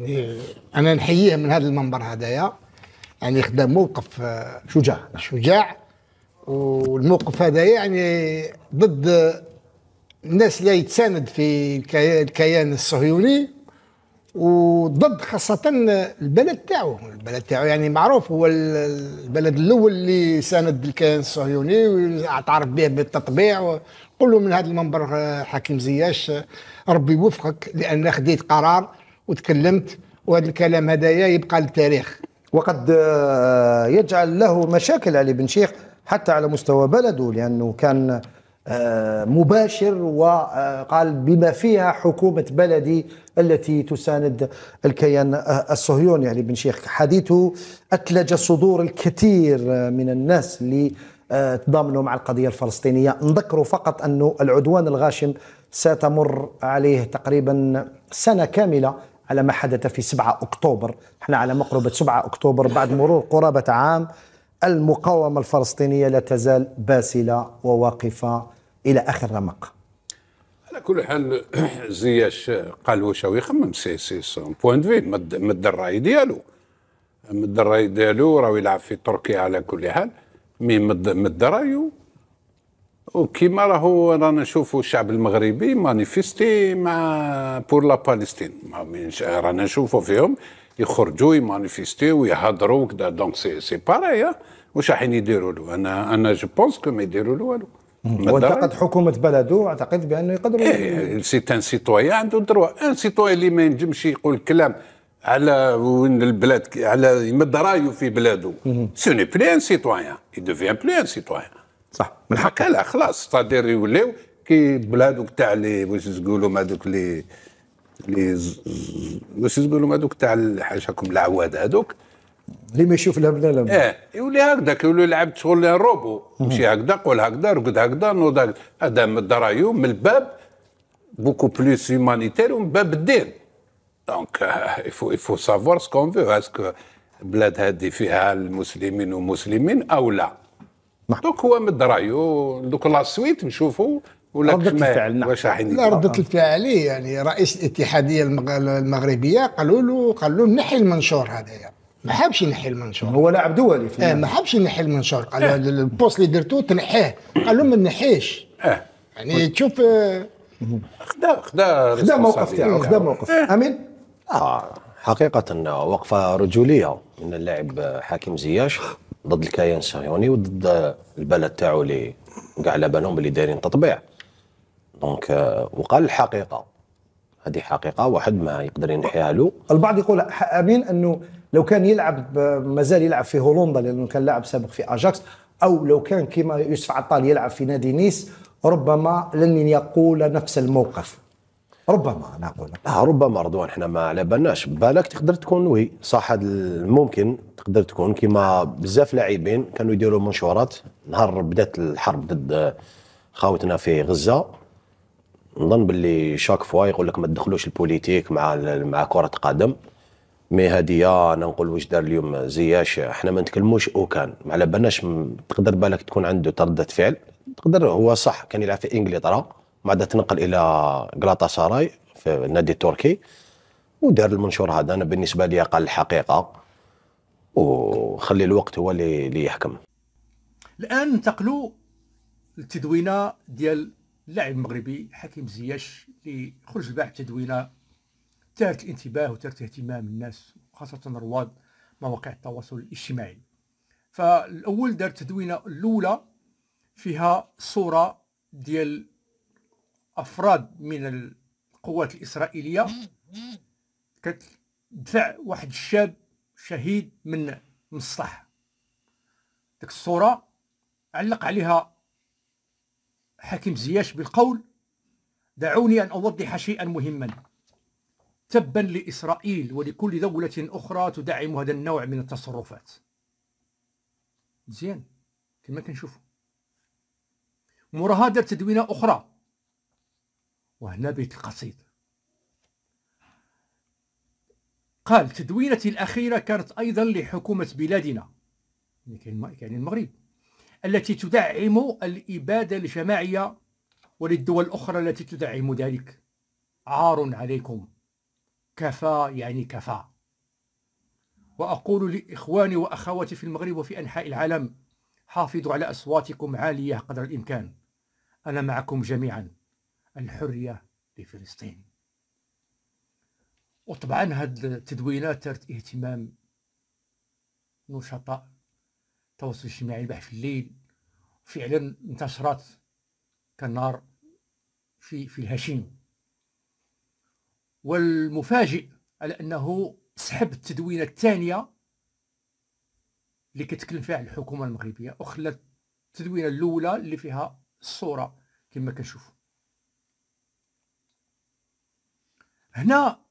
يعني انا نحييه من هذا المنبر هذايا يعني خدام موقف آه، شجاع شجاع والموقف هذا يعني ضد الناس اللي يتساند في الكيان الصهيوني وضد خاصة البلد تاعو البلد تاعو يعني معروف هو البلد الأول اللي ساند الكيان الصهيوني واعترف به بالتطبيع قول له من هذا المنبر آه، حكيم زياش آه، ربي يوفقك لأن خديت قرار وتكلمت وهذا الكلام هذايا يبقى للتاريخ وقد آه، يجعل له مشاكل علي بن شيخ حتى على مستوى بلده لانه كان آه، مباشر وقال بما فيها حكومة بلدي التي تساند الكيان آه، الصهيوني علي بن شيخ حديثه أثلج صدور الكثير من الناس اللي تضامنوا مع القضية الفلسطينية نذكروا فقط انه العدوان الغاشم ستمر عليه تقريبا سنة كاملة على ما حدث في 7 أكتوبر احنا على مقربة 7 أكتوبر بعد مرور قرابة عام المقاومة الفلسطينية لا تزال باسلة وواقفة إلى آخر رمق على كل حال زياش قال واش يخمم سي سي سون بوان في مد الراي ديالو مد الراي ديالو راه يلعب في تركيا على كل حال مي مد مد رايو وكيما راهو رانا نشوفوا الشعب المغربي مانيفيستي مع بور لا بالستين رانا نشوفوا فيهم يخرجوا يمانيفيستي ويهضروا وكذا دونك سي سي باراي واش راحين يديروا له انا انا جو بونس كو ما يديروا له والو وانتقد حكومه بلده اعتقد بانه يقدروا إيه سي ان سيتويان عنده دروا ان سيتويان اللي ما ينجمش يقول كلام على وين البلاد على يمد رايه في بلاده سوني بلي ان سيتويان اي دوفيان بلي ان سيتويان صح من حقك لا خلاص تادير يوليو كي بلادك تاع لي واش نقولوا هذوك لي لي واش نقولوا هذوك تاع حاشاكم العواد هذوك اللي ما يشوف لا بلا لا اه يولي هكذاك يولي لعبت شغل روبو مشي هكذا قول هكذا رقد هكذا نوض هكذا هذا من الدرايو من الباب بوكو بلوس هيومانيتير ومن باب الدين دونك يفو يفو سافوار سكون فيو اسكو بلاد هذه فيها المسلمين ومسلمين او لا نعم. دوك هو مد رايو دوك سويت نشوفوا ولا ردة الفعل نعم واش راح لا ردة الفعل يعني رئيس الاتحادية المغربية قالوا له قالوا له نحي المنشور هذايا ما حابش ينحي المنشور هو لاعب دولي اه ما حابش ينحي المنشور قال اه. البوست اللي درتو تنحيه قال له ما نحيش اه يعني تشوف آه، خدا خدا خدا موقف تاعو خدا آه. موقف اه. امين اه حقيقة وقفة رجولية من اللاعب حكيم زياش ضد الكيان الصهيوني وضد البلد تاعو اللي كاع على بالهم اللي دايرين تطبيع دونك آه، وقال الحقيقه هذه حقيقه واحد ما يقدر ينحيها له البعض يقول امين انه لو كان يلعب مازال يلعب في هولندا لانه كان لاعب سابق في اجاكس او لو كان كما يوسف عطال يلعب في نادي نيس ربما لن يقول نفس الموقف ربما انا اقول لك لا ربما رضوان احنا ما على بالناش بالك تقدر تكون وي صح هذا الممكن تقدر تكون كيما بزاف لاعبين كانوا يديروا منشورات نهار بدات الحرب ضد خاوتنا في غزه نظن باللي شاك فوا يقول لك ما تدخلوش البوليتيك مع مع كره قدم مي هادي انا نقول واش دار اليوم زياش احنا ما نتكلموش او كان ما على بالناش تقدر بالك تكون عنده ترده فعل تقدر هو صح كان يلعب في انجلترا بعدها تنقل الى جلاطا سراي في النادي التركي ودار المنشور هذا انا بالنسبه لي قال الحقيقه وخلي الوقت هو اللي يحكم الان انتقلوا للتدوينه ديال اللاعب المغربي حكيم زياش اللي خرج الباع تدوينه ثارت الانتباه وثارت اهتمام الناس خاصه رواد مواقع التواصل الاجتماعي فالاول دار التدوينه الاولى فيها صوره ديال افراد من القوات الاسرائيليه كتدفع واحد الشاب شهيد من مصلح ديك الصوره علق عليها حكيم زياش بالقول دعوني ان اوضح شيئا مهما تبا لاسرائيل ولكل دوله اخرى تدعم هذا النوع من التصرفات مزيان كما كنشوفوا مراهدة دار تدوينه اخرى وهنا بيت القصيد قال تدوينتي الأخيرة كانت أيضا لحكومة بلادنا يعني, يعني المغرب التي تدعم الإبادة الجماعية وللدول الأخرى التي تدعم ذلك عار عليكم كفى يعني كفى وأقول لإخواني وأخواتي في المغرب وفي أنحاء العالم حافظوا على أصواتكم عالية قدر الإمكان أنا معكم جميعاً الحرية لفلسطين وطبعا هاد التدوينات ترت اهتمام نشطاء التواصل الاجتماعي البحث في الليل فعلا انتشرت كالنار في في الهشيم والمفاجئ على انه سحب التدوينه الثانيه اللي كتكلم فيها الحكومه المغربيه وخلت التدوينه الاولى اللي فيها الصوره كما كنشوفوا هنا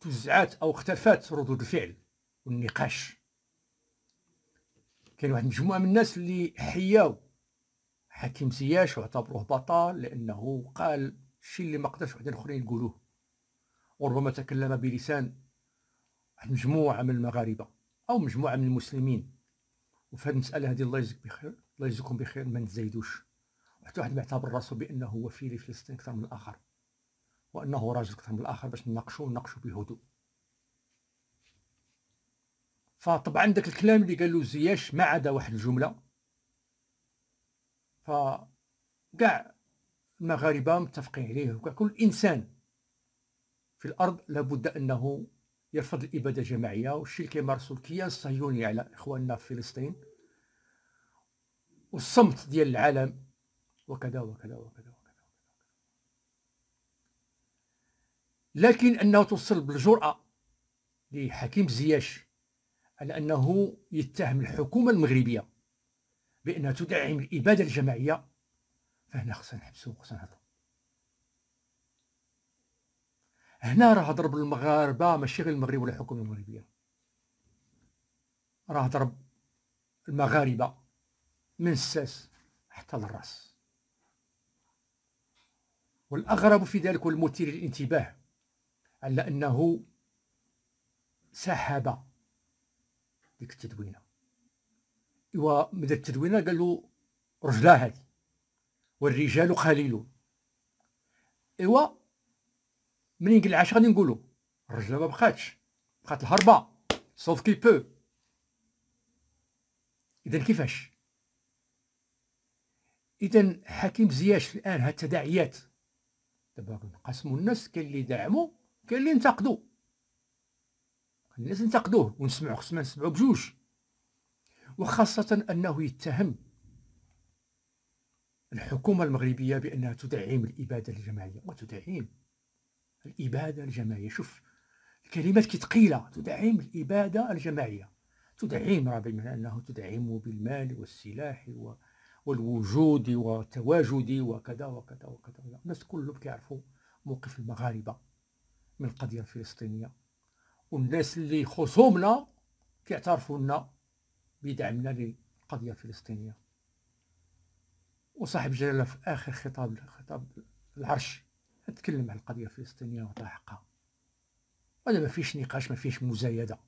توزعات او اختلفات ردود الفعل والنقاش كان واحد مجموعه من الناس اللي حياو حكيم زياش واعتبروه بطل لانه قال شي اللي ما قدرش وحدين اخرين يقولوه وربما تكلم بلسان واحد مجموعه من المغاربه او مجموعه من المسلمين وفي هذه المساله هذه الله يجزيك بخير الله يجزيكم بخير ما نتزايدوش حتى واحد معتبر راسو بانه وفي لفلسطين اكثر من الاخر وانه راجل اكثر من الاخر باش نناقشوا ونناقشوا بهدوء فطبعا داك الكلام اللي قالو زياش ما عدا واحد الجمله ف كاع المغاربه متفقين عليه وكاع كل انسان في الارض لابد انه يرفض الاباده الجماعيه والشيء اللي كيمارسو الكيان الصهيوني على اخواننا في فلسطين والصمت ديال العالم وكذا وكذا وكذا لكن أنه توصل بالجرأة لحكيم زياش على أنه يتهم الحكومة المغربية بأنها تدعم الإبادة الجماعية فهنا خصنا نحبسو خصنا نهضرو هنا راه ضرب المغاربة ماشي غير المغرب ولا الحكومة المغربية راه ضرب المغاربة من الساس حتى للراس والأغرب في ذلك والمثير للانتباه على أنه سحب ديك التدوينة ايوا من التدوينة قالو رجلا هذه والرجال قليلون ايوا منين عاش غادي نقولوا الرجلة ما بقاتش بقات الهربة سوف كي بو إذا كيفاش إذا حكيم زياش الآن ها التداعيات دابا نقسموا الناس كاين اللي دعموا كاين اللي ينتقدو الناس ينتقدوه ونسمعو خصنا نسمعو بجوج وخاصة أنه يتهم الحكومة المغربية بأنها تدعم الإبادة الجماعية وتدعم الإبادة الجماعية شوف الكلمات كتقيلة تدعم الإبادة الجماعية تدعم راه بمعنى أنه تدعم بالمال والسلاح و... والوجود والتواجد وكذا وكذا وكذا الناس كلهم كيعرفوا موقف المغاربة من القضيه الفلسطينيه والناس اللي خصومنا كيعترفوا لنا بدعمنا للقضيه الفلسطينيه وصاحب جلاله في اخر خطاب خطاب العرش تكلم على القضيه الفلسطينيه وعطى حقها هذا ما فيش نقاش ما فيش مزايده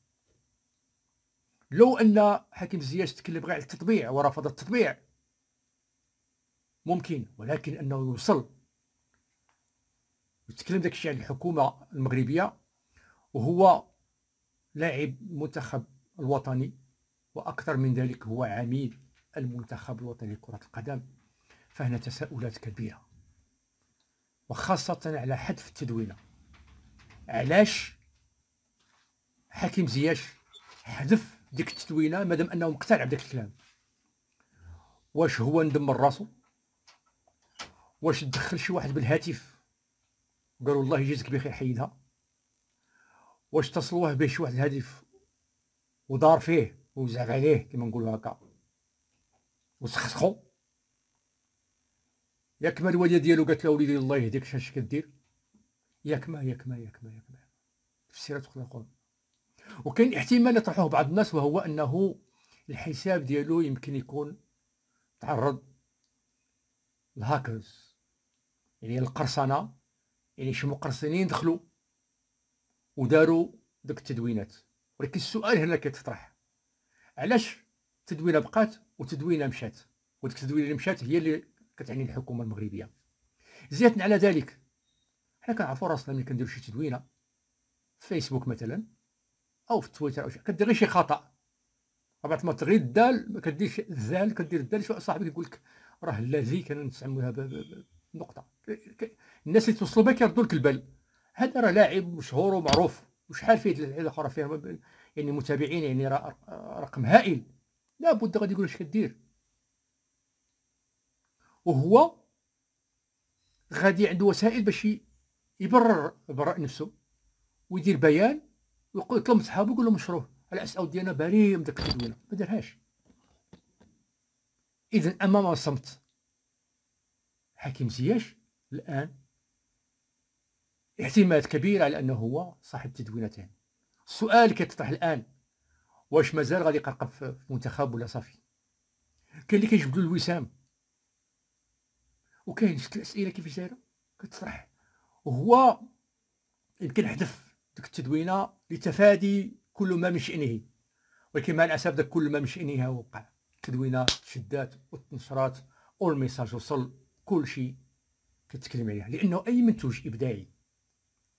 لو ان حكيم زياش تكلم غير على التطبيع ورفض التطبيع ممكن ولكن انه يوصل يتكلم داك الشيء عن الحكومه المغربيه وهو لاعب المنتخب الوطني واكثر من ذلك هو عميد المنتخب الوطني لكره القدم فهنا تساؤلات كبيره وخاصه على حذف التدوينه علاش حكيم زياش حذف ديك التدوينه مادام انه مقتنع بداك الكلام واش هو ندم راسو واش دخل شي واحد بالهاتف قالوا الله يجزك بخير حيدها واش تصلوه به شي واحد الهدف ودار فيه وزعف عليه كما نقولوا هكا وسخسخو ياك ما الوالده ديالو قالت له وليدي الله يهديك اش كدير ياك ما ياك ما ياك ما ياك ما تفسيرات اخرى يقول وكاين احتمال يطرحوه بعض الناس وهو انه الحساب ديالو يمكن يكون تعرض الهاكرز يعني القرصنه يعني شي مقرصنين دخلوا وداروا ديك التدوينات ولكن السؤال هنا كيتطرح علاش التدوينه بقات وتدوينه مشات وديك التدوينه اللي مشات هي اللي كتعني الحكومه المغربيه زياده على ذلك حنا كنعرفوا راسنا ملي كنديروا شي تدوينه في فيسبوك مثلا او في تويتر او شي كدير غير شي خطا بعض ما تغير الدال ما كديرش الزال كدير الدال شو صاحبك كيقول لك راه الذي كان نقطه الناس اللي توصلوا بك يردوا لك البال هذا راه لاعب مشهور ومعروف وشحال إيه فيه لعيبه اخرى فيه يعني متابعين يعني رقم هائل لابد غادي يقول اش كدير وهو غادي عنده وسائل باش يبرر يبرر نفسه ويدير بيان ويقول يطلب من صحابه يقول لهم اشروه على اساس اودي انا بريء من ذاك التدوينه ما دارهاش اذا امام الصمت حكيم زياش الآن اعتماد كبير على أنه هو صاحب تدوينتين السؤال كيتطرح الآن واش مازال غادي يقرقب في منتخب ولا صافي كاين اللي كيجبدوا الوسام وكاين شكل الأسئلة كيفاش دايرة كتطرح وهو يمكن حذف ديك التدوينة لتفادي كل ما من شأنه ولكن مع الأسف داك كل ما من شأنه وقع التدوينة شدات وتنشرات والميساج وصل كلشي كتكلم عليه لانه اي منتوج ابداعي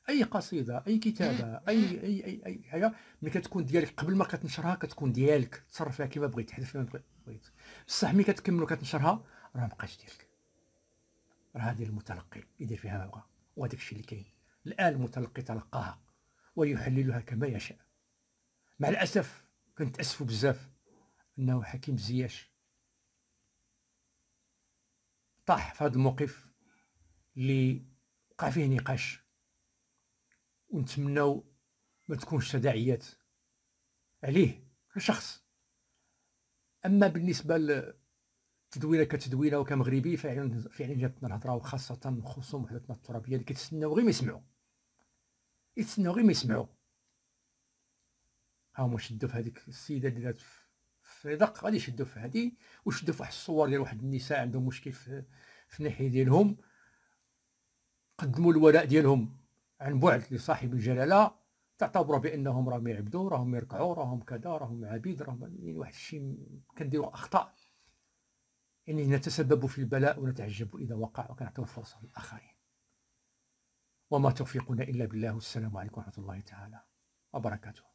اي قصيده اي كتابه اي اي اي, أي حاجه أيوة، ملي كتكون ديالك قبل ما كتنشرها كتكون ديالك تصرف فيها كما بغيت تحذف فيما بغيت بصح ملي كتكمل وكتنشرها راه مابقاش ديالك راه ديال المتلقي يدير فيها ما بغا وهذاك الشيء اللي كاين الان المتلقي تلقاها ويحللها كما يشاء مع الاسف كنتاسفوا بزاف انه حكيم زياش طاح في هذا الموقف اللي وقع فيه نقاش ونتمناو ما تكونش تداعيات عليه كشخص اما بالنسبه لتدوينه كتدوينه وكمغربي فعلا فعلا جاتنا الهضره وخاصه خصوم وحدتنا الترابيه اللي كيتسناو غير ما يسمعوا يتسناو غير ما يسمعوا ها هما شدوا في هذيك السيده اللي دارت الفيدق غادي يشدو في هادي ويشدو في واحد الصور ديال واحد النساء عندهم مشكل في في الناحيه ديالهم قدموا الولاء ديالهم عن بعد لصاحب الجلاله تعتبروا بانهم راهم يعبدوا راهم يركعوا راهم كذا راهم عبيد راهم يعني واحد الشيء كنديروا اخطاء يعني نتسبب في البلاء ونتعجب اذا وقع وكنعطيو الفرصه للاخرين وما توفيقنا الا بالله والسلام عليكم ورحمه الله تعالى وبركاته